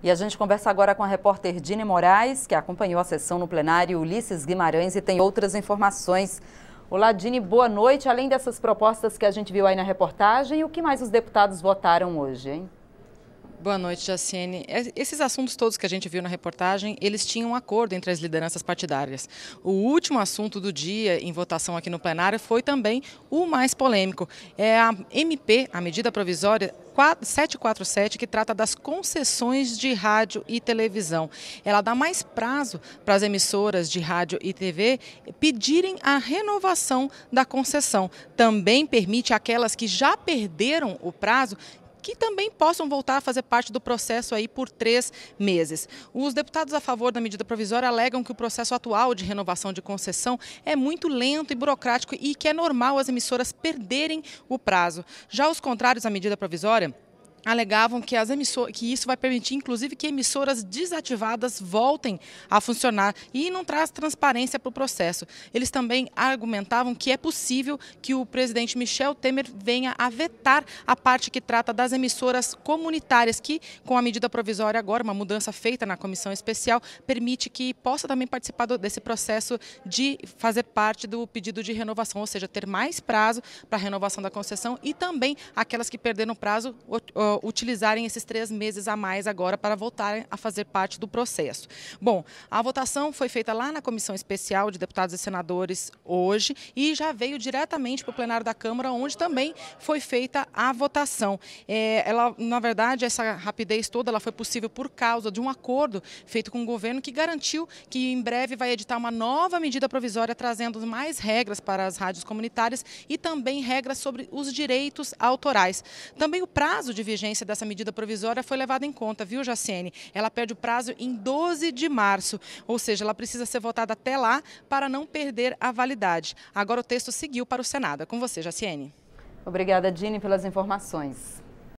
E a gente conversa agora com a repórter Dini Moraes, que acompanhou a sessão no plenário Ulisses Guimarães e tem outras informações. Olá, Dini, boa noite. Além dessas propostas que a gente viu aí na reportagem, o que mais os deputados votaram hoje, hein? Boa noite, Jaciene. É, esses assuntos todos que a gente viu na reportagem, eles tinham um acordo entre as lideranças partidárias. O último assunto do dia em votação aqui no plenário foi também o mais polêmico. É a MP, a medida provisória 747, que trata das concessões de rádio e televisão. Ela dá mais prazo para as emissoras de rádio e TV pedirem a renovação da concessão. Também permite aquelas que já perderam o prazo que também possam voltar a fazer parte do processo aí por três meses. Os deputados a favor da medida provisória alegam que o processo atual de renovação de concessão é muito lento e burocrático e que é normal as emissoras perderem o prazo. Já os contrários à medida provisória alegavam que, as emissor... que isso vai permitir, inclusive, que emissoras desativadas voltem a funcionar e não traz transparência para o processo. Eles também argumentavam que é possível que o presidente Michel Temer venha a vetar a parte que trata das emissoras comunitárias, que, com a medida provisória agora, uma mudança feita na comissão especial, permite que possa também participar desse processo de fazer parte do pedido de renovação, ou seja, ter mais prazo para a renovação da concessão e também aquelas que perderam prazo uh, utilizarem esses três meses a mais agora para voltarem a fazer parte do processo. Bom, a votação foi feita lá na Comissão Especial de Deputados e Senadores hoje e já veio diretamente para o plenário da Câmara, onde também foi feita a votação. É, ela, na verdade, essa rapidez toda ela foi possível por causa de um acordo feito com o governo que garantiu que em breve vai editar uma nova medida provisória trazendo mais regras para as rádios comunitárias e também regras sobre os direitos autorais. Também o prazo de vigência vigência dessa medida provisória foi levada em conta, viu, Jaciene? Ela perde o prazo em 12 de março, ou seja, ela precisa ser votada até lá para não perder a validade. Agora o texto seguiu para o Senado. É com você, Jaciene. Obrigada, Dini, pelas informações.